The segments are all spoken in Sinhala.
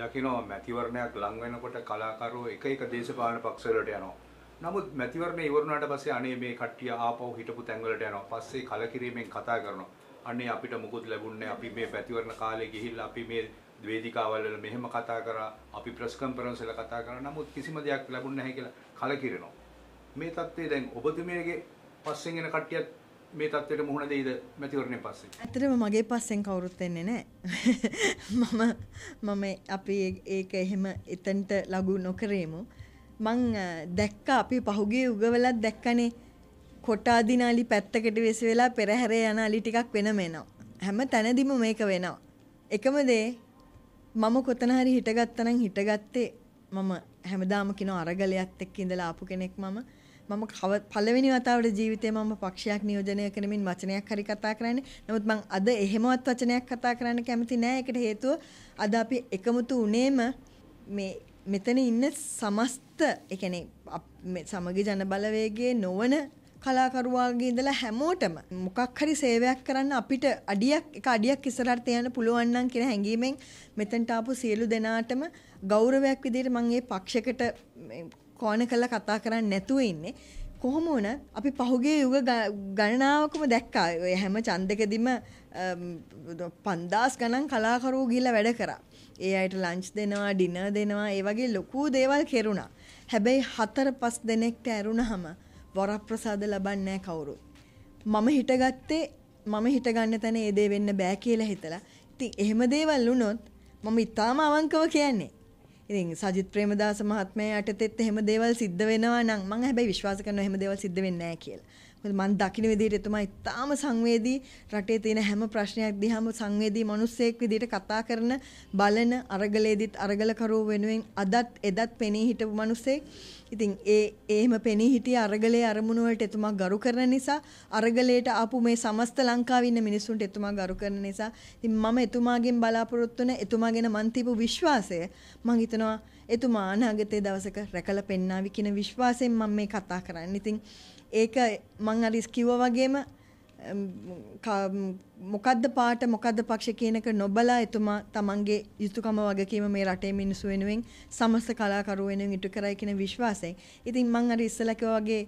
අපි දකිනවා මැතිවරණයක් ලං වෙනකොට කලාකරුවෝ එක එක දේශපාලන පක්ෂවලට යනවා. නමුත් මැතිවරණය ඉවර වුණාට පස්සේ අනේ මේ කට්ටිය ආපහු හිටපු තැන්වලට යනවා. පස්සේ කලකිරීමෙන් කතා කරනවා. අනේ අපිට මුකුත් ලැබුණේ අපි මේ මැතිවරණ කාලේ ගිහිල්ලා අපි මේ වේදිකාවල් වල මෙහෙම කතා කරා. අපි ප්‍රෙස් කොන්ෆරන්ස් වල කතා කරා. නමුත් කිසිම දෙයක් ලැබුණේ නැහැ කියලා කලකිරෙනවා. මේ தත්ත්වය දැන් ඔබතුමියගේ පස්සෙන් එන කට්ටියත් මේ තත්ත්වයට මුහුණ දෙයිද මැතිවරණය පස්සේ? ඇත්තටම මගේ පස්සෙන් කවුරුත් එන්නේ නැහැ. මම මම අපි ඒක එහෙම එතනට ලඟු නොකරේමු. මං දැක්කා අපි පහුගිය උගවලත් දැක්කනේ කොටාදිනාලි පැත්තකට වෙස වෙලා පෙරහැරේ යන අලි ටිකක් වෙනම එනවා. හැම තැනදීම මේක වෙනවා. එකම දේ මම කොතන හරි හිටගත්තනම් හිටගත්තේ මම හැමදාම කිනෝ අරගලයක් එක්ක ඉඳලා ආපු කෙනෙක් මම. මම පළවෙනි වතාවට ජීවිතේ මම පක්ෂයක් නියෝජනය කරමින් වචනයක් හරි කතා කරන්නේ. නමුත් මම අද එහෙමවත් වචනයක් කතා කරන්න කැමති නෑ. ඒකට හේතුව අද අපි එකමුතු වුණේම මේ මෙතන ඉන්න සමස්ත ඒ කියන්නේ සමගි ජනබලවේගයේ නොවන කලාකරුවාගේ ඉඳලා හැමෝටම මොකක් හරි සේවයක් කරන්න අපිට අඩියක් එක අඩියක් ඉස්සරහට තියන්න පුළුවන් නම් කියන හැඟීමෙන් මෙතෙන්ට ආපු සියලු දෙනාටම ගෞරවයක් විදිහට මම මේ පක්ෂයකට කෝන කල්ලා කතා කරන්න නැතුව ඉන්නේ කොහොම වන අපි පහුගේ යුග ගණනාවකම දැක්කා ඔය හැම චන්දකදිම පන්දස් ගණන් කලාකරූ ගිල්ල වැඩ කරා. ඒ අයට ලංච් දෙනවා ඩින දෙනවා ඒ වගේ ලොකූ දේවල් කෙරුණා. හැබැයි හතර පස් දෙනෙක්ට ඇරුණ හම වොරප්‍රසාද ලබන්නෑ කවුරු. මම හිටගත්තේ මම හිටගන්න තැන ඒදේ වෙන්න බෑ කියලා හිතලා ති එහෙම දේවල් වුනොත් මම ඉතාම අවංකව කියන්නේ ඉතින් සජිත් ප්‍රේමදාස මහත්මයා යටතේත් එහෙම දේවල් සිද්ධ වෙනවා නම් මම හැබැයි විශ්වාස කරනවා එහෙම දේවල් සිද්ධ වෙන්නේ නැහැ කියලා. මොකද මම දකින්න විදිහට එතුමා ඉතාම සංවේදී රටේ තියෙන හැම ප්‍රශ්නයක් දිහාම සංවේදී මිනිස්සෙක් විදිහට කතා කරන බලන අරගලේදිත් අරගලකරුවෝ වෙනුවෙන් අදත් එදත් පෙනී හිටපු මිනිස්සෙක්. ඉතින් ඒ එහෙම පෙනී හිටිය අරගලේ අරමුණු වලට එතුමා ගරු කරන නිසා අරගලයට ආපු මේ සමස්ත ලංකාවේ ඉන්න මිනිස්සුන්ට එතුමා ගරු කරන නිසා ඉතින් මම එතුමාගෙන් බලාපොරොත්තු වෙන එතුමා ගැන මන් තිබු විශ්වාසය මම හිතනවා එතුමා අනාගතයේ දවසක රැකලා පෙන්නාවි කියන විශ්වාසයෙන් මම මේ කතා කරන්නේ. ඉතින් ඒක මං අරිස් කිව්ව වගේම මොකද්ද පාට මොකද්ද පක්ෂ කියනක නොබලා එතුමා තමන්ගේ යුතුයකම වගකීම මේ රටේ මිනිස්සු වෙනුවෙන් සමස්ත කලාකරුවෝ වෙනුවෙන් ඉටු කරයි කියන විශ්වාසයෙන්. ඉතින් මං අර ඉස්සලා වගේ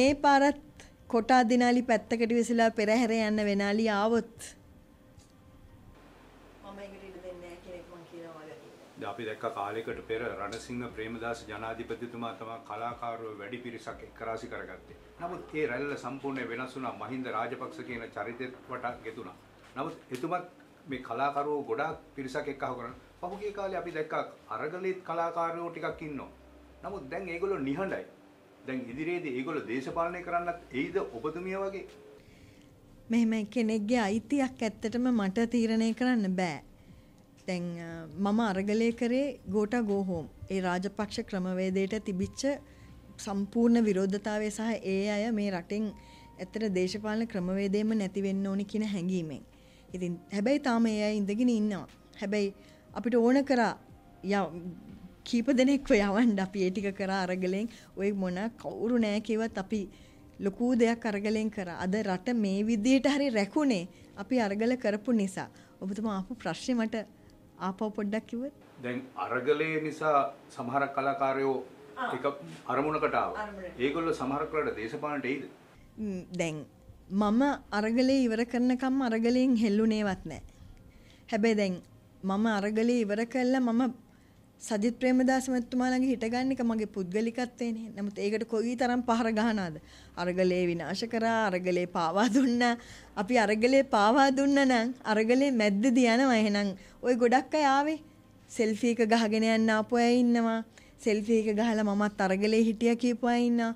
මේ පාරත් කොටා දිනාලි පැත්තකට විසලා පෙරහැර යන්න වෙනාලි ආවොත් මම ඒකට ඉඩ දෙන්නේ නැහැ කියන එක මම කියනවා වගේ. අපි දැක්ක කාලයකට පෙර රණසිංහ ප්‍රේමදාස ජනාධිපතිතුමා තමයි කලාකාරව වැඩි පිරිසක් එක්රාසි කරගත්තේ. නමුත් ඒ රැල්ල සම්පූර්ණයෙන් වෙනස් වුණා මහින්ද රාජපක්ෂ කියන චරිතයට වටා ගෙතුණා. නමුත් එතුමත් මේ කලාකරුවෝ ගොඩාක් පිරිසක් එක්ක අහු කරන. පහුගිය කාලේ අපි දැක්කා අරගලෙත් කලාකාරයෝ ටිකක් ඉන්නවා. නමුත් දැන් ඒගොල්ලෝ නිහඬයි. දැන් ඉදිරියේදී ඒගොල්ලෝ දේශපාලනය කරන්නත් එයිද ඔබතුමිය වගේ මෙහෙම කෙනෙක්ගේ අයිතියක් ඇත්තටම මට තීරණය කරන්න බෑ. දැන් මම අරගලය කරේ ගෝටා ගෝ හෝම්. ඒ රාජපක්ෂ ක්‍රමවේදයට තිබිච්ච සම්පූර්ණ විරෝධතාවය සහ ඒ අය මේ රටෙන් ඇත්තට දේශපාලන ක්‍රමවේදයම නැති වෙන්න ඕනි කියන හැඟීමෙන්. ඉතින් හැබැයි තාම ඒ අය ඉඳගෙන ඉන්නවා. හැබැයි අපිට ඕන කරා කීප දෙනෙක්ව යවන්න අපි ඒ ටික කරා අරගලෙන් ওই මොන කවුරු නෑ කියවත් අපි ලොකු දෙයක් අරගලෙන් කර අද රට මේ විදියට හරි රැකුණේ අපි අරගල කරපු නිසා ඔබතුමා ආපු ප්‍රශ්නේ මට ආපහු පොඩ්ඩක් කිව්වොත් දැන් අරගලයේ නිසා සමහර කලාකාරයෝ එක අරමුණකට ආවා ඒගොල්ලෝ සමහර කලට දේශපාලනට එයිද දැන් මම අරගලේ ඉවර කරනකම් අරගලෙන් හෙල්ලුනේවත් නැහැ හැබැයි දැන් මම අරගලේ ඉවර කළා මම සජිත් ප්‍රේමදාස මැතිතුමා ළඟ හිටගන්න එක මගේ පුද්ගලිකත්වයනේ. නමුත් ඒකට කොයි තරම් පහර ගහනවද? අරගලේ විනාශ කරා, අරගලේ පාවා දුන්නා. අපි අරගලේ පාවා දුන්නා නම් අරගලේ මැද්දදී යනවා එහෙනම් ওই ගොඩක් අය ආවේ. සෙල්ෆි එක ගහගෙන යන්න ආපු අය ඉන්නවා. සෙල්ෆි එක ගහලා මමත් අරගලේ හිටියා කියපු අය ඉන්නවා.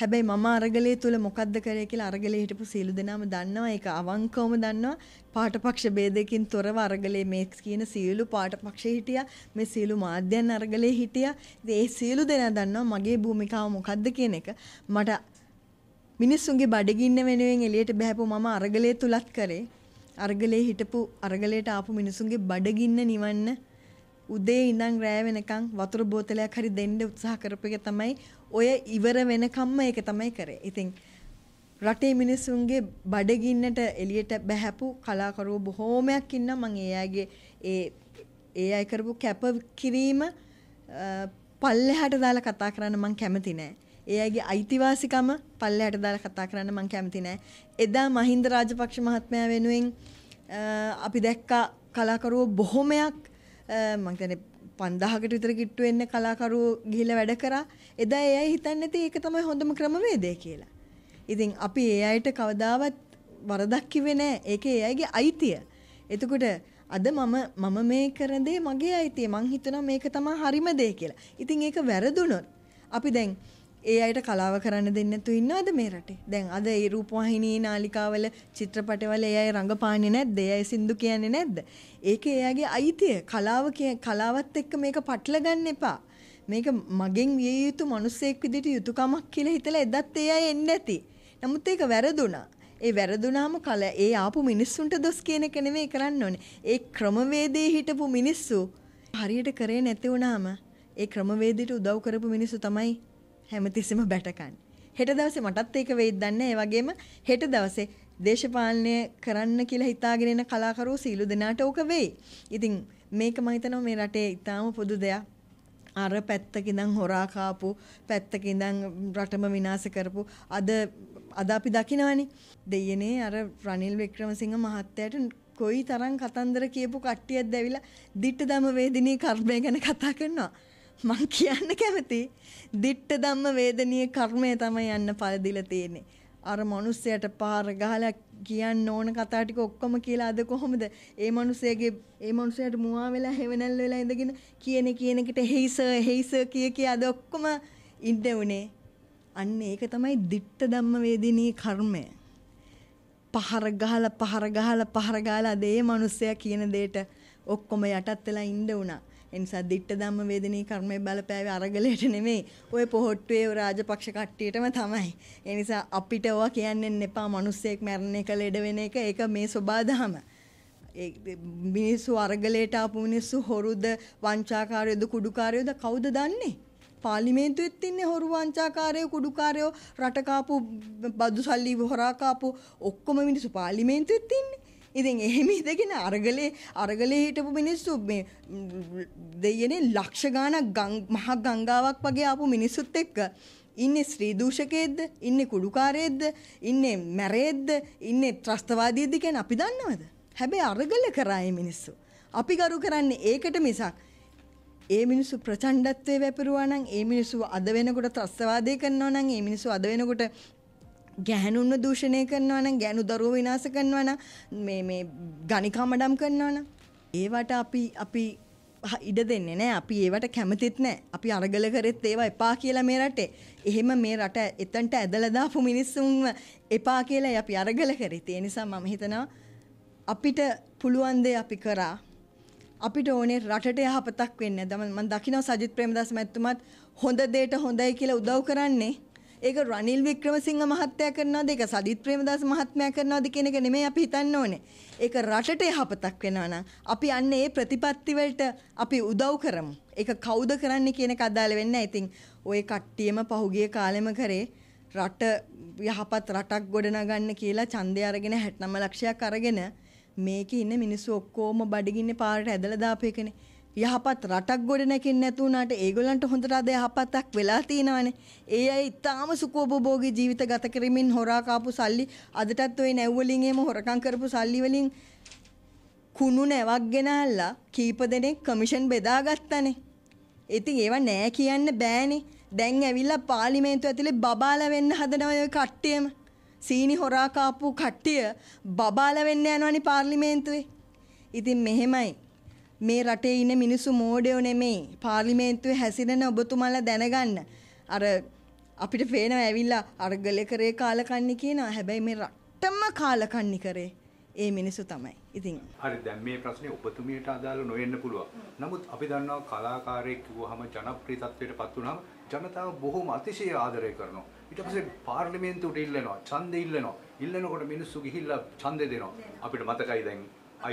හැබැයි මම අරගලේ තුළ මොකක්ද කරේ කියලා අරගලේ හිටපු සියලු දෙනාම දන්නවා ඒක අවංකවම දන්නවා පාටපක්ෂ ભેදයකින් තොරව අරගලේ මේ කියන සියලු පාටපක්ෂේ හිටියා මේ සියලු මාධ්‍යයන් අරගලේ හිටියා ඉතින් ඒ සියලු දෙනා දන්නවා මගේ භූමිකාව මොකක්ද කියන එක මට මිනිස්සුන්ගේ බඩගින්න වෙනුවෙන් එළියට බහැපු මම අරගලේ තුලත් කරේ අරගලේ හිටපු අරගලයට ආපු මිනිස්සුන්ගේ බඩගින්න නිවන්න උදේ ඉඳන් රෑ වෙනකන් වතුර බෝතලයක් හරි දෙන්න උත්සාහ කරපු එක තමයි ඔය ඉවර වෙනකම්ම ඒක තමයි කරේ. ඉතින් රටේ මිනිස්සුන්ගේ බඩගින්නට එළියට බැහැපු කලාකරුවෝ බොහෝමයක් ඉන්නවා මම ඒ අයගේ ඒ ඒ අය කරපු කැප කිරීම පල්ලෙහාට දාලා කතා කරන්න මම කැමති නෑ. ඒ අයගේ අයිතිවාසිකම පල්ලෙහාට දාලා කතා කරන්න මම කැමති නෑ. එදා මහින්ද රාජපක්ෂ මහත්මයා වෙනුවෙන් අපි දැක්කා කලාකරුවෝ බොහොමයක් මම කියන්නේ 5000කට විතර කිට්ටු වෙන්න කලාකරුවෝ ගිහිල්ලා වැඩ කරා. එදා ඒ අය හිතන්නේ නැති ඒක තමයි හොඳම ක්‍රමවේදය කියලා. ඉතින් අපි ඒ අයට කවදාවත් වරදක් කිව්වේ නැහැ. ඒකේ ඒ අයගේ අයිතිය. එතකොට අද මම මම මේ කරන දේ මගේ අයිතිය. මං හිතනවා මේක තමයි හරිම දේ කියලා. ඉතින් ඒක වැරදුනොත් අපි දැන් ඒ අයට කලාව කරන්න දෙන්න තු ඉන්නවද මේ රටේ දැන් අද ඒ රූපවාහිනී නාලිකාවල චිත්‍රපටවල ඒ අය රඟපාන්නේ නැද්ද ඒ අය සින්දු කියන්නේ නැද්ද ඒක එයාගේ අයිතිය කලාව කලාවත් එක්ක මේක පටල ගන්න එපා මේක මගෙන් විය යුතු මිනිසෙක් විදිහට යුතුයකමක් කියලා හිතලා එදත් ඒ අය එන්නේ නැති. නමුත් ඒක වැරදුනා. ඒ වැරදුනාම කල ඒ ආපු මිනිස්සුන්ට දොස් කියන එක නෙමෙයි කරන්න ඕනේ. ඒ ක්‍රමවේදයේ හිටපු මිනිස්සු හරියට කරේ නැති වුණාම ඒ ක්‍රමවේදයට උදව් කරපු මිනිස්සු තමයි හැමතිස්සෙම බැටකන්. හෙට දවසේ මටත් ඒක වෙයිද දන්නේ ඒ වගේම හෙට දවසේ දේශපාලනය කරන්න කියලා හිතාගෙන ඉන්න කලාකරුවෝ සීලු දෙනාට ඕක වෙයි. ඉතින් මේක මම හිතනවා මේ රටේ ඊටාම පොදු දෙයක්. අර පැත්තක ඉඳන් හොරා කාපු පැත්තක ඉඳන් රටම විනාශ කරපු අද අද අපි දකිනවනේ දෙයනේ අර රනිල් වික්‍රමසිංහ මහත්තයාට කොයි තරම් කතන්දර කියපු කට්ටියක් දැවිලා දිට්ඨ දම වේදිනී කර්මය ගැන කතා කරනවා මං කියන්න කැමති දිට්ට ධම්ම වේදනීය කර්මය තමයි යන්න පළදිලා තියෙන්නේ. අර මිනිස්සයට පාර ගහලා කියන්න ඕන කතා ටික ඔක්කොම කියලා අද කොහොමද ඒ මිනිසයාගේ ඒ මිනිසයාට මුවා වෙලා හැවනල් වෙලා ඉඳගෙන කියන කියන එකට හේයි සර් හේයි සර් කිය කිය අද ඔක්කොම ඉන්න උනේ. අන්න ඒක තමයි දිට්ට ධම්ම වේදිනී කර්මය. පහර ගහලා පහර ගහලා පහර ගහලා දේ මිනිසයා කියන දෙයට ඔක්කොම යටත් වෙලා ඉන්න උනා. එනිසා දිට්ඨ ධම්ම වේදෙනී කර්මයේ බලපෑවේ අරගලයට නෙමෙයි. ඔය පොහොට්ටුවේ රාජපක්ෂ කට්ටියටම තමයි. ඒ නිසා අපිට ඕවා කියන්නෙන් එපා මිනිස්සෙක් මැරණ එක ලෙඩ වෙන එක ඒක මේ සබාධම. මිනිස්සු අරගලයට ආපු මිනිස්සු හොරුද වංචාකාරයෝද කුඩුකාරයෝද කවුද දන්නේ? පාර්ලිමේන්තුවෙත් ඉන්නේ හොරු වංචාකාරයෝ කුඩුකාරයෝ රට කාපු බදු සල්ලි හොරා කාපු ඔක්කොම මිනිස්සු පාර්ලිමේන්තුවෙත් ඉන්නේ. ඉතින් එහෙම හිතගෙන අරගලේ අරගලේ හිටපු මිනිස්සු මේ දෙයනේ ලක්ෂ ගාණක් මහ ගංගාවක් වගේ ආපු මිනිස්සුත් එක්ක ඉන්නේ ශ්‍රී දූෂකයෙක්ද ඉන්නේ කුඩුකාරයෙක්ද ඉන්නේ මැරයෙක්ද ඉන්නේ ත්‍රස්තවාදීද කියන්නේ අපි දන්නවද හැබැයි අරගල කරා මිනිස්සු අපි ගරු කරන්නේ ඒකට මිසක් ඒ මිනිස්සු ප්‍රචණ්ඩත්වයේ වැපිරුවා නම් ඒ මිනිස්සු අද වෙනකොට ත්‍රස්තවාදය කරනවා නම් ඒ මිනිස්සු අද වෙනකොට ගැහැනුන්ව දූෂණය කරනවා නම් ගැණු දරුවෝ විනාශ කරනවා නම් මේ මේ ගණිකමඩම් කරනවා නම් ඒවට අපි අපි ඉඩ දෙන්නේ නෑ අපි ඒවට කැමතිත් නෑ අපි අරගල කරෙත් ඒවා එපා කියලා මේ රටේ. එහෙම මේ රට එතනට ඇදලා දාපු මිනිස්සුන්ව එපා කියලා අපි අරගල කරෙත්. ඒ නිසා මම හිතනවා අපිට පුළුවන් දේ අපි කරා. අපිට ඕනේ රටට යහපතක් වෙන්න. මම දකිනවා සජිත් ප්‍රේමදාස මැතිතුමත් හොඳ දෙයට හොඳයි කියලා උදව් කරන්නේ. ඒක රනිල් වික්‍රමසිංහ මහත්තයා කරනවද ඒක සදිත් ප්‍රේමදාස මහත්මයා කරනවද කියන එක නෙමෙයි අපි හිතන්න ඕනේ. ඒක රටට යහපතක් වෙනවා නම් අපි අන්න ඒ ප්‍රතිපත්ති වලට අපි උදව් කරමු. ඒක කවුද කරන්නේ කියන එක අදාළ වෙන්නේ නැහැ. ඉතින් ওই කට්ටියම පහුගිය කාලෙම කරේ රට යහපත් රටක් ගොඩනගන්න කියලා ඡන්දය අරගෙන 69 ලක්ෂයක් අරගෙන මේකේ ඉන්න මිනිස්සු ඔක්කොම බඩගින්නේ පාරට ඇදලා දාපු එකනේ. යහපත් රටක් ගොඩනැකෙන්නේ නැති වුණාට ඒගොල්ලන්ට හොඳට අද යහපතක් වෙලා තියෙනවනේ. ඒ අය ඉතාම සුඛෝපභෝගී ජීවිත ගත කරමින් හොරා කාපු සල්ලි අදටත් ওই නැව් වලින් එහෙම හොරකම් කරපු සල්ලි වලින් කුණු නැවක් ගෙනල්ලා කීප දෙනෙක් කමිෂන් බෙදාගත්තනේ. ඉතින් ඒව නෑ කියන්න බෑනේ. දැන් ඇවිල්ලා පාර්ලිමේන්තුව ඇතුලේ බබාලා වෙන්න හදනවා ඔය කට්ටියම. සීනි හොරා කාපු කට්ටිය බබාලා වෙන්න යනවනේ පාර්ලිමේන්තුවේ. ඉතින් මෙහෙමයි මේ රටේ ඉන්න මිනිස්සු මෝඩයෝ නෙමේ පාර්ලිමේන්තුවේ හැසිරෙන ඔබතුමාලා දැනගන්න. අර අපිට පේනවා ඇවිල්ලා අර්ගල කරේ කාලකන්ණි කියනවා. හැබැයි මේ රටම කාලකන්ණි කරේ ඒ මිනිස්සු තමයි. ඉතින් හරි දැන් මේ ප්‍රශ්නේ ඔබතුමියට අදාළ නොවෙන්න පුළුවන්. නමුත් අපි දන්නවා කලාකාරයෙක් කිව්වහම ජනප්‍රිය තත්වයට පත් වුණාම ජනතාව බොහොම අතිශය ආදරය කරනවා. ඊට පස්සේ පාර්ලිමේන්තුවට ඉල්ලනවා, ඡන්දෙ ඉල්ලනවා. ඉල්ලනකොට මිනිස්සු ගිහිල්ලා ඡන්දෙ දෙනවා. අපිට මතකයි දැන්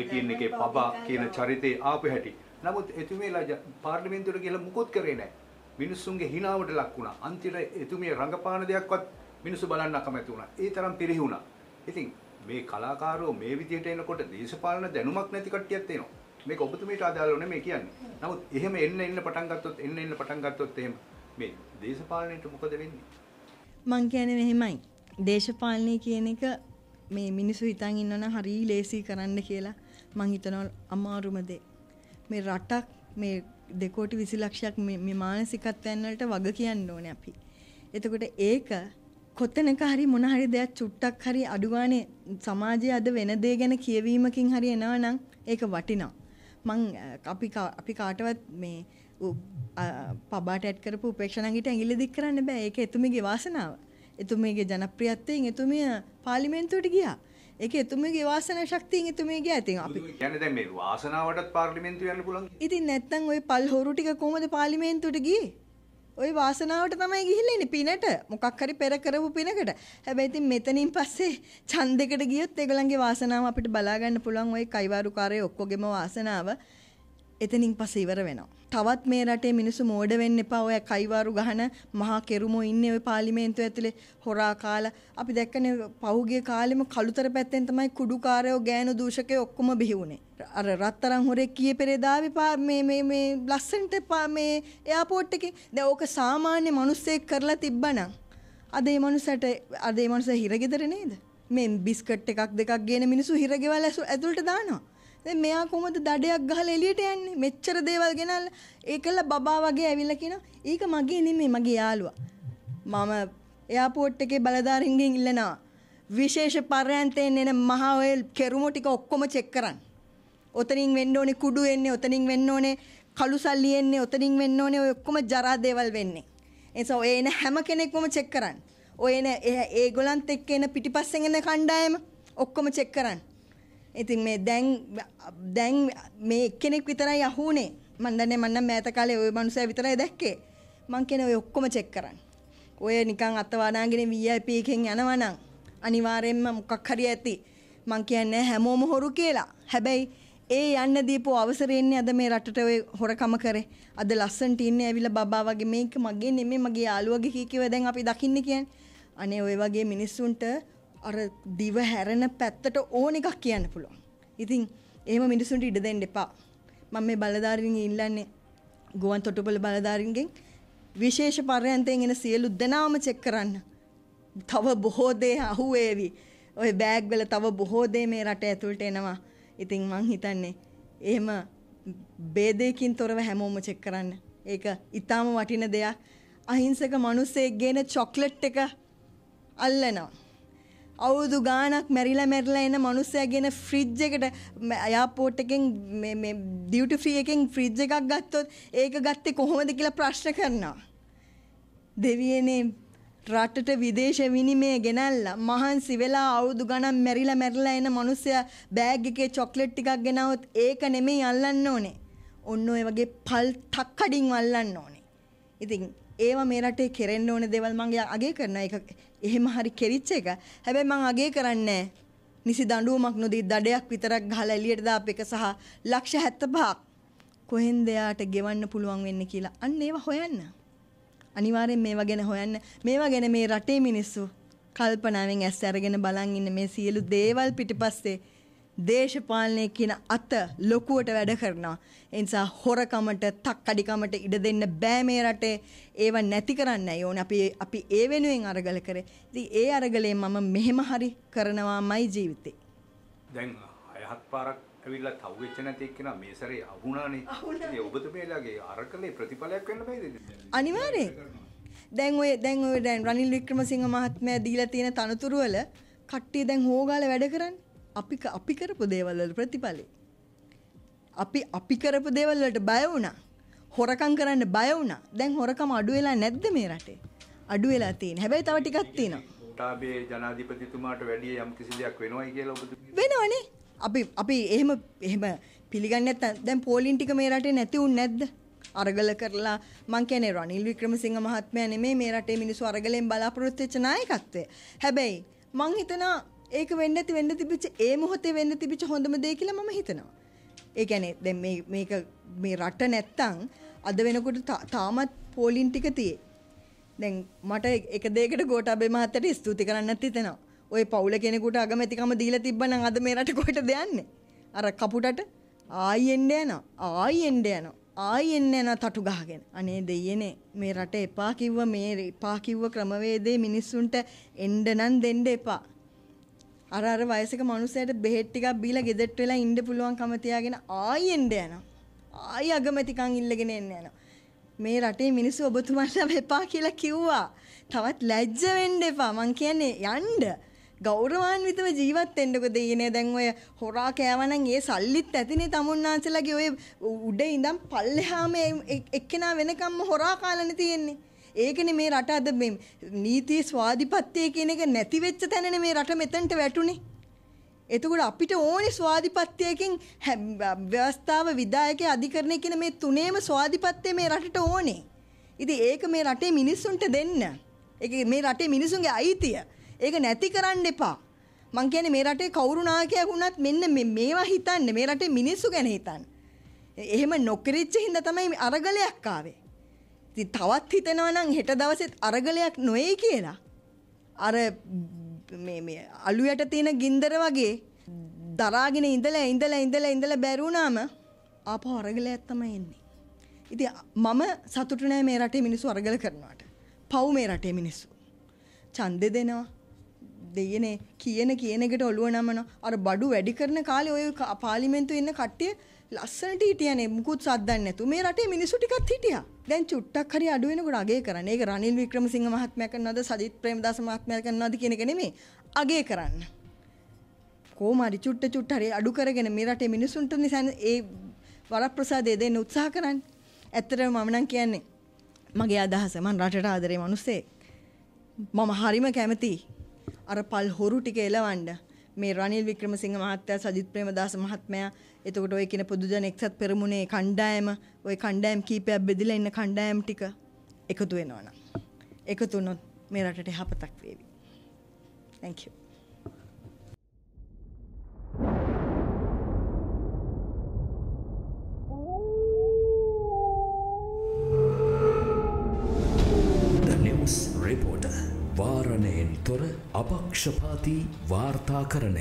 ITN එකේ පබා කියන චරිතේ ආපු හැටි. නමුත් එතුමියලා පාර්ලිමේන්තුවට කියලා මුකුත් කරේ නැහැ. මිනිස්සුන්ගේ හිනාවට ලක් වුණා. අන්තිමට එතුමිය රඟපාන දෙයක්වත් මිනිස්සු බලන්න අකමැති වුණා. ඒ තරම් පිරිහුණා. ඉතින් මේ කලාකාරෝ මේ විදිහට එනකොට දේශපාලන දැනුමක් නැති කට්ටියක් එනවා. මේක ඔබතුමීට අදාළ නැහැ මේ කියන්නේ. නමුත් එහෙම එන්න එන්න පටන් ගත්තොත් එන්න එන්න පටන් ගත්තොත් එහෙම මේ දේශපාලනයට මොකද වෙන්නේ? මං කියන්නේ මෙහෙමයි. දේශපාලනය කියන එක මේ මිනිස්සු හිතන් ඉන්නවනම් හරි ලේසි කරන්න කියලා මං හිතනවා අමාරුම දේ. මේ රටක් මේ දෙකෝටි 20 ලක්ෂයක් මේ මානසිකත්වයන් වලට වග කියන්න ඕනේ අපි. එතකොට ඒක කොතනක හරි මොන හරි දෙයක් චුට්ටක් හරි අඩුවානේ සමාජයේ අද වෙන දේ ගැන කියවීමකින් හරි එනවනම් ඒක වටිනවා. මං අපි අපි කාටවත් මේ පබාට ඇඩ් කරපු උපේක්ෂණගිට ඇඟිලි දික් කරන්න බෑ ඒක එතුමිගේ වාසනාව. එතුමගේ ජනප්‍රියත්වයෙන් එතුමිය පාලිමෙන්න්තුවට ගියා. එක එතුමගේ වාසන ශක්තියෙන් එතුමේගේ ඇතින් අපි ගැන මේ වාසනාවට පාර්ලිමෙන්තු යන්න පුළන් ඉතින් නැත්තන් ඔය පල් හොරු ටික කොමද පාලිමේන්තුට ගී ඔය වාසනාවට තමයි ගිහිල්ලන්නේ පිනට මොකක් හරි පෙර කරපු පිනකට හැබැයි ඉතින් මෙතනින් පස්සේ ඡන්දයකට ගියොත් ඒගොල්ලන්ගේ වාසනාව අපිට බලා ගන්න පුළුවන් ওই කයිවාරුකාරයේ ඔක්කොගෙම වාසනාව එතනින් පස්සේ ඉවර වෙනවා. තවත් මේ රටේ මිනිස්සු මෝඩ වෙන්න එපා. ඔය කයිවාරු ගහන මහා කෙරුමෝ ඉන්නේ ඔය පාර්ලිමේන්තුව ඇතුලේ හොරා කාලා. අපි දැක්කනේ පහුගිය කාලෙම කළුතර පැත්තෙන් තමයි කුඩුකාරයෝ ගෑනු දූෂකයෝ ඔක්කොම බිහි වුනේ. අර රත්තරන් හොරේ කීය පෙරේදාවේ පා මේ මේ මේ ලස්සනට පා මේ එයාපෝට් එකේ දැන් ඕක සාමාන්‍ය මිනිස්සෙක් කරලා තිබ්බනම් අද මේ මිනිසට අද මේ මිනිස හිරගෙදර නේද? මේ බිස්කට් එකක් දෙකක් ගේන මිනිස්සු හිරගෙවල් ඇතුළට දානවා. දැන් මෙයා කොහොමද දඩයක් ගහලා එළියට යන්නේ? මෙච්චර දේවල් ගෙනල්ලා ඒකල බබා වගේ ඇවිල්ලා කියනවා. ඒක මගේ නෙමෙයි මගේ යාළුවා. මම එයාපෝට් එකේ බලධාරීන්ගෙන් ඉල්ලනවා. විශේෂ පරයන්තයෙන් එන මහා ඔය කෙරුමු ටික ඔක්කොම චෙක් කරන්න. ඔතනින් වෙන්න ඕනේ කුඩු එන්නේ, ඔතනින් වෙන්න ඕනේ කළු සල්ලි එන්නේ, ඔතනින් වෙන්න ඕනේ ඔය ඔක්කොම ජරා දේවල් වෙන්නේ. එනිසා ඔය එන හැම කෙනෙක්ම චෙක් කරන්න. ඔය එන ඒගොල්ලන්ත් එක්ක එන පිටිපස්සෙන් එන කණ්ඩායම ඔක්කොම චෙක් කරන්න. ඉතින් මේ දැන් දැන් මේ එක්කෙනෙක් විතරයි අහුනේ මම දන්නේ මම නම් මෑත කාලේ ওই මනුස්සයා විතරයි දැක්කේ මං කියන ඔය ඔක්කොම චෙක් කරන්න ඔය නිකන් අත වඩාගෙන VIP එකෙන් යනවා නම් අනිවාර්යෙන්ම මොකක් හරි ඇති මං කියන්නේ හැමෝම හොරු කියලා හැබැයි ඒ යන්න දීපු අවසරය ඉන්නේ අද මේ රටට ඔය හොරකම කරේ අද ලස්සන්ට ඉන්නේ ඇවිල්ලා බබා වගේ මේක මගේ නෙමෙයි මගේ යාළුවගේ කී කිව්ව දැන් අපි දකින්නේ කියන්නේ අනේ ඔය වගේ මිනිස්සුන්ට අර දිව හැරෙන පැත්තට ඕන එකක් කියන්න පුළුවන්. ඉතින් එහෙම මිනිසුන්ට ඉඩ දෙන්න එපා. මම මේ බලධාරීන් ඉල්ලන්නේ ගුවන් තොටුපළ බලධාරීන්ගෙන් විශේෂ පර්යන්තයෙන් එන සියලු දෙනාම චෙක් කරන්න. තව බොහෝ දේ අහුවේවි. ඔය බෑග් වල තව බොහෝ දේ මේ රට ඇතුළට එනවා. ඉතින් මං හිතන්නේ එහෙම ભેදයකින් තොරව හැමෝම චෙක් කරන්න. ඒක ඊටාම වටින දෙයක්. අහිංසක මිනිස්සෙක් ගේන චොක්ලට් එක අල්ලනවා. අවුරුදු ගානක් මැරිලා මැරිලා එන මනුස්සයා ගෙන ෆ්‍රිජ් එකට එයාපෝට් එකෙන් මේ මේ ඩියුටි ෆ්‍රී එකෙන් ෆ්‍රිජ් එකක් ගත්තොත් ඒක ගත්තේ කොහොමද කියලා ප්‍රශ්න කරනවා. දෙවියනේ රටට විදේශ විනිමය ගෙනල්ලා මහන්සි වෙලා අවුරුදු ගණන් මැරිලා මැරිලා එන මනුස්සයා බෑග් එකේ චොක්ලට් ටිකක් ගෙනවොත් ඒක නෙමෙයි අල්ලන්න ඕනේ. ඔන්න ඔය වගේ පල් තක්කඩින් අල්ලන්න ඕනේ. ඉතින් ඒව මේ රටේ කෙරෙන්න ඕන දේවල් මගේ අගේ කරන එක එහෙම හරි කෙරිච්ච එක හැබැයි මං අගේ කරන්නේ නිසි දඬුවමක් නොදී දඩයක් විතරක් ගහලා එළියට දාප එක සහ ලක්ෂ 75ක් කොහෙන්ද යාට ගෙවන්න පුළුවන් වෙන්නේ කියලා අන්න ඒව හොයන්න අනිවාර්යෙන් මේවා ගැන හොයන්න මේවා ගැන මේ රටේ මිනිස්සු කල්පනාවෙන් ඇස් අරගෙන බලන් ඉන්න මේ සියලු දේවල් පිටිපස්සේ දේශපාලනය කියන අත ලොකුවට වැඩ කරනවා. ඒ නිසා හොරකමට, තක්කඩිකමට ඉඩ දෙන්න බෑ මේ රටේ. ඒව නැති කරන්නයි ඕනේ. අපි අපි ඒ වෙනුවෙන් අරගල කරේ. ඉතින් ඒ අරගලේ මම මෙහෙම හරි කරනවාමයි ජීවිතේ. දැන් අයහත් පාරක් ඇවිල්ලා තව වෙච්ච නැති එක්කන මේ සැරේ අහුණානේ. ඉතින් ඔබතුමේලාගේ අරගලේ ප්‍රතිඵලයක් වෙන්න බෑද? අනිවාර්යෙන්. දැන් ඔය දැන් ඔය දැන් රනිල් වික්‍රමසිංහ මහත්මයා දීලා තියෙන තනතුරු වල කට්ටිය දැන් හොෝගාල වැඩ කරන්නේ. අපි අපි කරපු දේවල් වල ප්‍රතිඵලෙ. අපි අපි කරපු දේවල් වලට බය වුණා. හොරකම් කරන්න බය වුණා. දැන් හොරකම අඩු වෙලා නැද්ද මේ රටේ? අඩු වෙලා තියෙන. හැබැයි තව ටිකක් තියෙනවා. කොටාබේ ජනාධිපතිතුමාට වැඩිය යම් කිසි දෙයක් වෙනවයි කියලා ඔබතුමා වෙනවනේ. අපි අපි එහෙම එහෙම පිළිගන්නේ නැත්නම් දැන් පෝලින් ටික මේ රටේ නැති වුන් නැද්ද? අරගල කරලා මං කියන්නේ රනිල් වික්‍රමසිංහ මහත්මයා නෙමෙයි මේ රටේ මිනිස්සු අරගලෙන් බලාපොරොත්තු වෙච්ච නායකත්වය. හැබැයි මං හිතනවා ඒක වෙන්න ඇති වෙන්න තිබිච්ච ඒ මොහොතේ වෙන්න තිබිච්ච හොඳම දේ කියලා මම හිතනවා. ඒ කියන්නේ දැන් මේ මේක මේ රට නැත්තම් අද වෙනකොට තාමත් පෝලින් ටික තියේ. දැන් මට එක දෙයකට ගෝඨාභය මහත්තයට ස්තුති කරන්නත් හිතෙනවා. ওই පවුල කෙනෙකුට අගමැතිකම දීලා තිබ්බනම් අද මේ රට කොහෙටද යන්නේ? අර කපුටට ආයි එන්න යනවා. ආයි එන්න යනවා. ආයි එන්න යනවා තටු ගහගෙන. අනේ දෙයියනේ මේ රට එපා කිව්ව මේ එපා කිව්ව ක්‍රමවේදේ මිනිස්සුන්ට එන්න නම් දෙන්න එපා. අර අර වයසක මනුස්සයට බෙහෙත් ටිකක් බීලා ගෙදෙට්ට වෙලා ඉන්න පුළුවන්කම තියාගෙන ආයි එන්න යනවා. ආයි අගමැතිකම් ඉල්ලගෙන එන්න යනවා. මේ රටේ මිනිස්සු ඔබතුමාලා වෙපා කියලා කිව්වා. තවත් ලැජ්ජ වෙන්න එපා. මං කියන්නේ යන්න. ගෞරවාන්විතව ජීවත් වෙන්නකො දෙයනේ දැන් ඔය හොරා කෑවනම් ඒ සල්ලිත් ඇතිනේ තමුන්නාන්සලාගේ ඔය උඩ ඉඳන් පල්ලෙහාම එක්කෙනා වෙනකම්ම හොරා කාලනේ තියෙන්නේ ඒකනේ මේ රට අද මේ නීති ස්වාධිපත්‍ය කියන එක නැති වෙච්ච තැනනේ මේ රට මෙතනට වැටුනේ. එතකොට අපිට ඕනි ස්වාධිපත්‍යයෙන් ව්‍යවස්ථාව විදායකයේ අධිකරණය කියන මේ තුනේම ස්වාධිපත්‍යය මේ රටට ඕනේ. ඉතින් ඒක මේ රටේ මිනිස්සුන්ට දෙන්න. ඒක මේ රටේ මිනිසුන්ගේ අයිතිය. ඒක නැති කරන්න එපා. මං කියන්නේ මේ රටේ කවුරු නායකයෙක් වුණත් මෙන්න මේවා හිතන්නේ මේ රටේ මිනිස්සු ගැන හිතන්නේ. එහෙම නොකරිච්ච හින්දා තමයි අරගලයක් ආවේ. තවත් හිතනවා නම් හෙට දවසෙත් අරගලයක් නොවේ කියලා. අර මේ මේ අලු යට තියෙන ගින්දර වගේ දරාගෙන ඉඳලා ඉඳලා ඉඳලා ඉඳලා බැරුණාම ආපහු අරගලයක් තමයි එන්නේ. ඉතින් මම සතුටු නෑ මේ රටේ මිනිස්සු අරගල කරනවට. පව් මේ රටේ මිනිස්සු. ඡන්දෙ දෙනවා. දෙයනේ කියන කියන එකට ඔළුව නමනවා. අර බඩු වැඩි කරන කාලේ ඔය පාර්ලිමේන්තුවේ ඉන්න කට්ටිය ලස්සනට හිටියනේ මුකුත් සද්දන්නේ නැතු. මේ රටේ මිනිස්සු ටිකක් හිටියා. දැන් චුට්ටක් හරි අඩු වෙනකොට අගේ කරන්න. ඒක රනිල් වික්‍රමසිංහ මහත්මයා කරනවද සජිත් ප්‍රේමදාස මහත්මයා කරනවද කියන එක නෙමෙයි. අගේ කරන්න. කොහොමරි චුට්ට චුට්ට හරි අඩු කරගෙන මේ රටේ මිනිසුන්ට නිසා ඒ වරප්‍රසාදය දෙන්න උත්සාහ කරන්න. ඇත්තටම මම නම් කියන්නේ මගේ අදහස මම රටට ආදරේ මිනිස්සෙක්. මම හරිම කැමතියි. අර පල් හොරු ටික එලවන්න මේ රනිල් වික්‍රමසිංහ මහත්තයා සජිත් ප්‍රේමදාස මහත්මයා එතකොට ඔය කියන පොදුජන එක්සත් පෙරමුණේ කණ්ඩායම ඔය කණ්ඩායම් කීපයක් බෙදලා ඉන්න කණ්ඩායම් ටික එකතු වෙනවනම් එකතු වුණොත් මේ රටට යහපතක් වේවි. Thank you. पक्षपाती वार्ताकरण